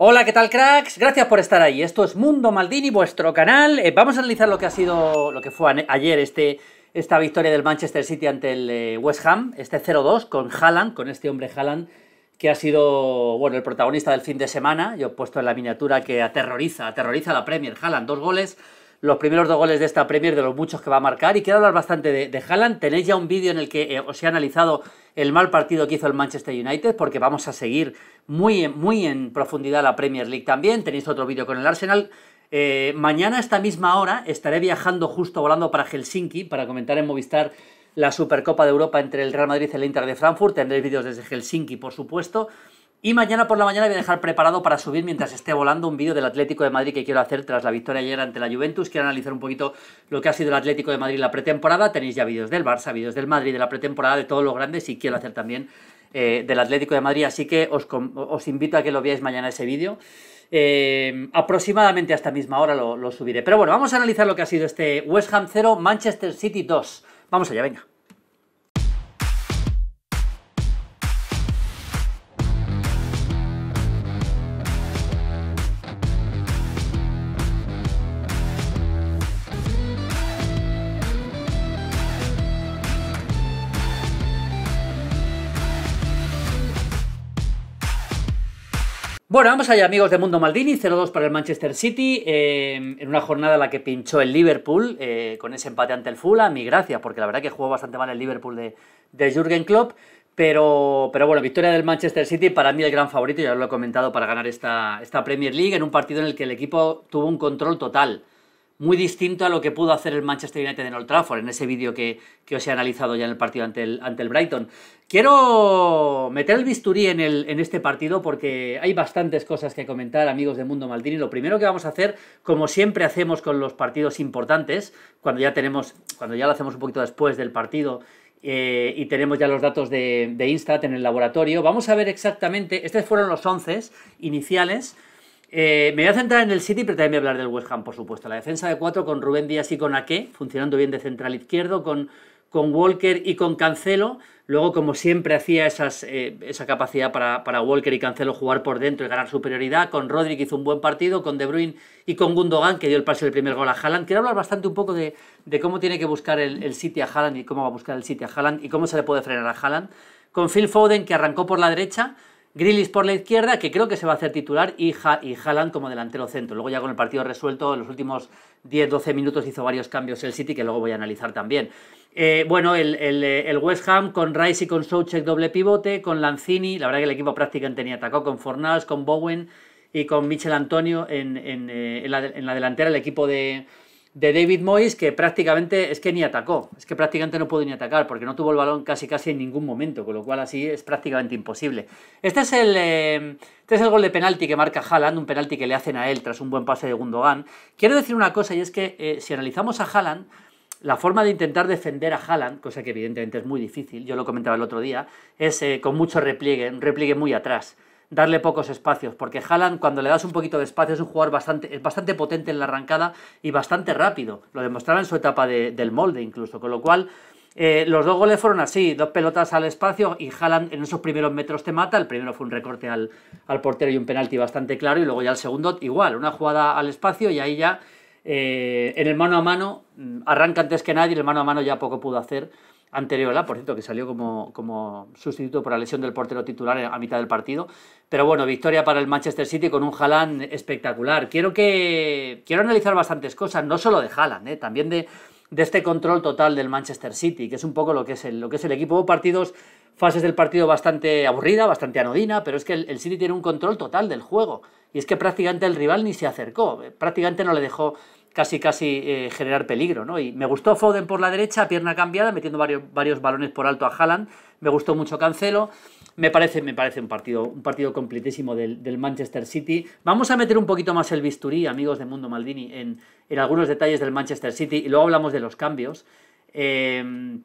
Hola, ¿qué tal cracks? Gracias por estar ahí. Esto es Mundo Maldini, vuestro canal. Eh, vamos a analizar lo que ha sido, lo que fue ayer este, esta victoria del Manchester City ante el eh, West Ham, este 0-2 con Haaland, con este hombre Haaland que ha sido, bueno, el protagonista del fin de semana. Yo he puesto en la miniatura que aterroriza, aterroriza a la Premier. Haaland, dos goles los primeros dos goles de esta Premier, de los muchos que va a marcar. Y quiero hablar bastante de, de Haaland. Tenéis ya un vídeo en el que eh, os he analizado el mal partido que hizo el Manchester United, porque vamos a seguir muy, muy en profundidad la Premier League también. Tenéis otro vídeo con el Arsenal. Eh, mañana a esta misma hora estaré viajando justo volando para Helsinki para comentar en Movistar la Supercopa de Europa entre el Real Madrid y el Inter de Frankfurt. Tendréis vídeos desde Helsinki, por supuesto. Y mañana por la mañana voy a dejar preparado para subir mientras esté volando un vídeo del Atlético de Madrid que quiero hacer tras la victoria ayer ante la Juventus. Quiero analizar un poquito lo que ha sido el Atlético de Madrid la pretemporada. Tenéis ya vídeos del Barça, vídeos del Madrid, de la pretemporada, de todos los grandes y quiero hacer también eh, del Atlético de Madrid. Así que os, invito a que lo veáis mañana ese vídeo. Eh, aproximadamente a esta misma hora lo, lo subiré. Pero bueno, vamos a analizar lo que ha sido este West Ham 0, Manchester City 2. Vamos allá, venga. Bueno, vamos allá, amigos de Mundo Maldini, 0-2 para el Manchester City, em, en una jornada en la que pinchó el Liverpool eh, con ese empate ante el Fulham, Mi gracias, porque la verdad que jugó bastante mal el Liverpool de, de Jürgen Klopp, pero, pero bueno, victoria del Manchester City, para mí el gran favorito, ya lo he comentado, para ganar esta, esta Premier League, en un partido en el que el equipo tuvo un control total muy distinto a lo que pudo hacer el Manchester United en Old Trafford, en ese vídeo que, os he analizado ya en el partido ante el, ante Brighton. Quiero meter el bisturí en, el, en este partido porque hay bastantes cosas que comentar, amigos de Mundo Maldini. Lo primero que vamos a hacer, como siempre hacemos con los partidos importantes, cuando ya tenemos, cuando ya lo hacemos un poquito después del partido eh, y tenemos ya los datos de, de, Instat en el laboratorio. Vamos a ver exactamente, estos fueron los once iniciales eh, me voy a centrar en el City, pero también voy a hablar del West Ham, por supuesto. La defensa de cuatro con Rubén Díaz y con Ake, funcionando bien de central izquierdo, con, con Walker y con Cancelo. Luego, como siempre, hacía eh, esa capacidad para, Walker y Cancelo jugar por dentro y ganar superioridad. Con Rodri, hizo un buen partido, con De Bruyne y con Gundogan, que dio el pase del primer gol a Haaland. Quiero hablar bastante un poco de, cómo tiene que buscar el, el City a Haaland y cómo va a buscar el City a Haaland y cómo se le puede frenar a Haaland. Con Phil Foden, que arrancó por la derecha, Grillis por la izquierda, que creo que se va a hacer titular, y, Haaland como delantero centro. Luego ya con el partido resuelto, en los últimos 10-12 minutos hizo varios cambios el City, que luego voy a analizar también. Eh, bueno, eh, el, West Ham con Rice y con Soucek doble pivote, con Lanzini, la verdad que el equipo prácticamente tenía atacó, con Fornals, con Bowen y con Michel Antonio en eh, la delantera, el equipo de de David Moyes que prácticamente es que ni atacó, es que prácticamente no pudo ni atacar porque no tuvo el balón casi casi en ningún momento, con lo cual así es prácticamente imposible. Este es el, em, este es el gol de penalti que marca Haaland, un penalti que le hacen a él tras un buen pase de Gundogan. Quiero decir una cosa y es que eh, si analizamos a Haaland, la forma de intentar defender a Haaland, cosa que evidentemente es muy difícil, yo lo comentaba el otro día, es eh, con mucho repliegue, un repliegue muy atrás darle pocos espacios, porque Haaland cuando le das un poquito de espacio es un jugador bastante, bastante potente en la arrancada y bastante rápido, lo demostraba en su etapa del molde incluso, con lo cual... Eh, los dos goles fueron así, dos pelotas al espacio y Haaland en esos primeros metros te mata. El primero fue un recorte al, portero y un penalti bastante claro y luego ya el segundo igual, una jugada al espacio y ahí ya eh, en el mano a mano mm, arranca antes que nadie, el mano a mano ya poco pudo hacer Anterior la, por cierto, que salió como, como sustituto por la lesión del portero titular a mitad del partido. Pero bueno, victoria para el Manchester City con un Haaland espectacular. Quiero, que, quiero analizar bastantes cosas, no solo de Haaland, ¿eh? también de, de este control total del Manchester City, que es un poco lo que es el, lo que es el equipo. Hubo partidos, fases del partido bastante aburrida, bastante anodina, pero es que el, City tiene un control total del juego. Y es que prácticamente el rival ni se acercó, prácticamente no le dejó casi casi eh, generar peligro. ¿no? Y me gustó Foden por la derecha, pierna cambiada, metiendo varios, varios balones por alto a Haaland. Me gustó mucho Cancelo. Me parece, me parece un partido, un partido completísimo del, Manchester City. Vamos a meter un poquito más el bisturí, amigos de Mundo Maldini, en, algunos detalles del Manchester City y luego hablamos de los cambios. Em,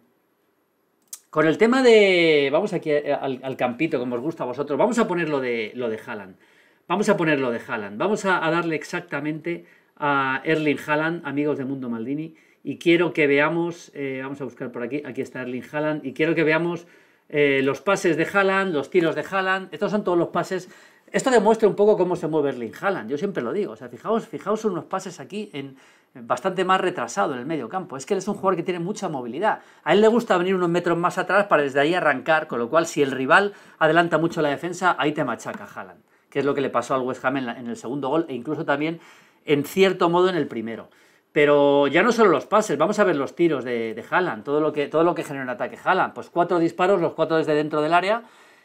con el tema de. Vamos aquí al, campito, como os gusta a vosotros. Vamos a poner lo de, lo de Haaland. Vamos a poner lo de Haaland. Vamos a darle exactamente a Erling Haaland, amigos de Mundo Maldini, y quiero que veamos, eh, vamos a buscar por aquí, aquí está Erling Haaland, y quiero que veamos eh, los pases de Haaland, los tiros de Haaland, estos son todos los pases. Esto demuestra un poco cómo se mueve Erling Haaland, yo siempre lo digo, o sea, fijaos, fijaos unos pases aquí en bastante más retrasado en el medio campo, es que él es un jugador que tiene mucha movilidad, a él le gusta venir unos metros más atrás para desde ahí arrancar, con lo cual si el rival adelanta mucho la defensa, ahí te machaca Haaland que es lo que le pasó al West Ham en el segundo gol, e incluso también en cierto modo en el primero. Pero ya no solo los pases, vamos a ver los tiros de, de Haaland, todo lo, que, todo lo que genera un ataque Haaland. Pues cuatro disparos, los cuatro desde dentro del área,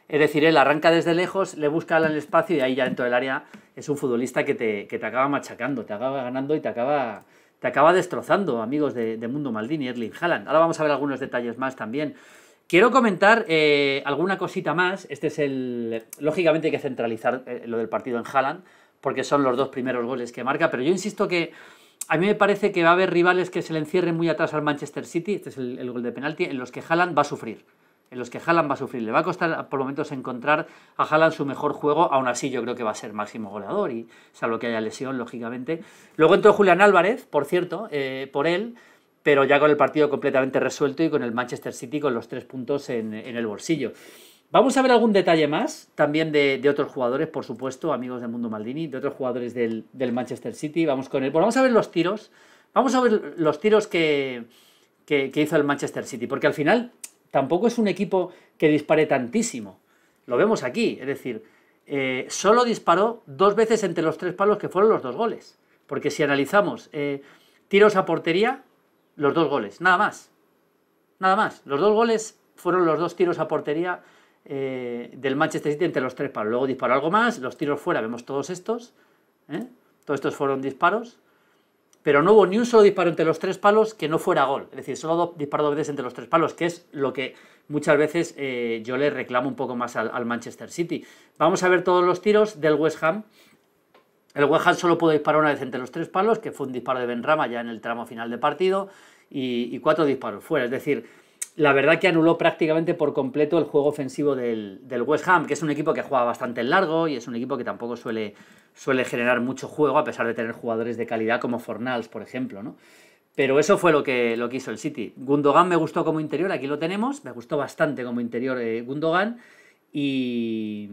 es decir, él arranca desde lejos, le busca el espacio y ahí ya dentro del área es un futbolista que te, acaba machacando, te acaba ganando y te acaba, te acaba destrozando, amigos de, Mundo Maldini, Erling Haaland. Ahora vamos a ver algunos detalles más también. Quiero comentar eh, alguna cosita más. Este es el. Lógicamente hay que centralizar eh, lo del partido en Haaland, porque son los dos primeros goles que marca, pero yo insisto que a mí me parece que va a haber rivales que se le encierren muy atrás al Manchester City, este es el, gol de penalti, en los que Haaland va a sufrir en los que Haaland va a sufrir. Le va a costar por momentos encontrar a Haaland su mejor juego, aún así yo creo que va a ser máximo goleador, y salvo que haya lesión, lógicamente. Luego entró Julián Álvarez, por cierto, eh, por él, pero ya con el partido completamente resuelto y con el Manchester City con los tres puntos en el bolsillo. Vamos a ver algún detalle más también de, otros jugadores, por supuesto, amigos del mundo Maldini, de otros jugadores del, Manchester City. Vamos con él. Bueno, pues vamos a ver los tiros. Vamos a ver los tiros que, hizo el Manchester City, porque al final tampoco es un equipo que dispare tantísimo. Lo vemos aquí, es decir, eh, solo disparó dos veces entre los tres palos que fueron los dos goles. Porque si analizamos eh, tiros a portería, los dos goles, nada más. Nada más. Los dos goles fueron los dos tiros a portería eh, del Manchester City entre los tres palos. Luego disparó algo más, los tiros fuera, vemos todos estos. ¿eh? Todos estos fueron disparos. Pero no hubo ni un solo disparo entre los tres palos que no fuera gol. Es decir, solo dos, disparó dos veces entre los tres palos, que es lo que muchas veces eh, yo le reclamo un poco más al, Manchester City. Vamos a ver todos los tiros del West Ham. El West Ham solo pudo disparar una vez entre los tres palos, que fue un disparo de Benrama ya en el tramo final de partido, y, y cuatro disparos fuera. Es decir, la verdad que anuló prácticamente por completo el juego ofensivo del, West Ham, que es un equipo que juega bastante en largo y es un equipo que tampoco suele, suele generar mucho juego, a pesar de tener jugadores de calidad como Fornals, por ejemplo, ¿no? Pero eso fue lo que, lo quiso hizo el City. Gundogan me gustó como interior, aquí lo tenemos, me gustó bastante como interior eh, Gundogan. Y,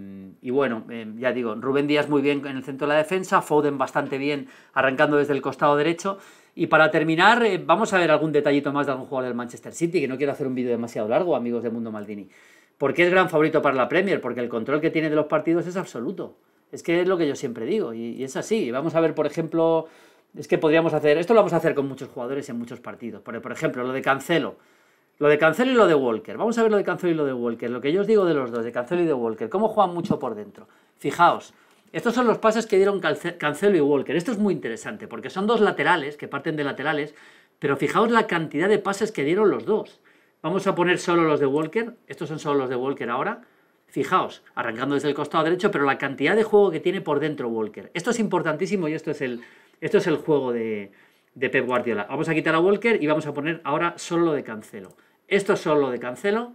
bueno, eh, ya digo, Rubén Díaz muy bien en el centro de la defensa, Foden bastante bien arrancando desde el costado derecho. Y para terminar, eh, vamos a ver algún detallito más de algún jugador del Manchester City, que no quiero hacer un vídeo demasiado largo, amigos de Mundo Maldini. ¿Por qué es gran favorito para la Premier? Porque el control que tiene de los partidos es absoluto. Es que es lo que yo siempre digo, y, es así. Vamos a ver, por ejemplo, es que podríamos hacer, esto lo vamos a hacer con muchos jugadores en muchos partidos. Por, por ejemplo, lo de Cancelo. Lo de Cancelo y lo de Walker. Vamos a ver lo de Cancelo y lo de Walker. Lo que yo os digo de los dos, de Cancelo y de Walker. Cómo juegan mucho por dentro. Fijaos, estos son los pases que dieron Cancelo y Walker. Esto es muy interesante porque son dos laterales que parten de laterales, pero fijaos la cantidad de pases que dieron los dos. Vamos a poner solo los de Walker. Estos son solo los de Walker ahora. Fijaos, arrancando desde el costado derecho, pero la cantidad de juego que tiene por dentro Walker. Esto es importantísimo y esto es el, esto es el juego de, de Pep Guardiola. Vamos a quitar a Walker y vamos a poner ahora solo lo de Cancelo. Esto es solo lo de Cancelo.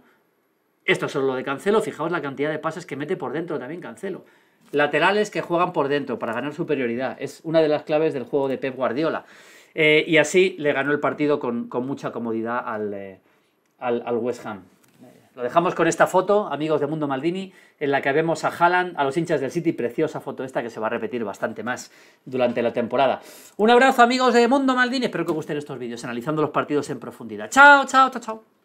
Esto es solo lo de Cancelo. Fijaos la cantidad de pases que mete por dentro también Cancelo. Laterales que juegan por dentro para ganar superioridad. Es una de las claves del juego de Pep Guardiola. Eh, y así le ganó el partido con, mucha comodidad eh, al, al West Ham. Eh, lo dejamos con esta foto, amigos de Mundo Maldini, en la que vemos a Haaland, a los hinchas del City, preciosa foto esta que se va a repetir bastante más durante la temporada. Un abrazo, amigos de Mundo Maldini, espero que os gusten estos vídeos, analizando los partidos en profundidad. Chao, chao, chao, chao.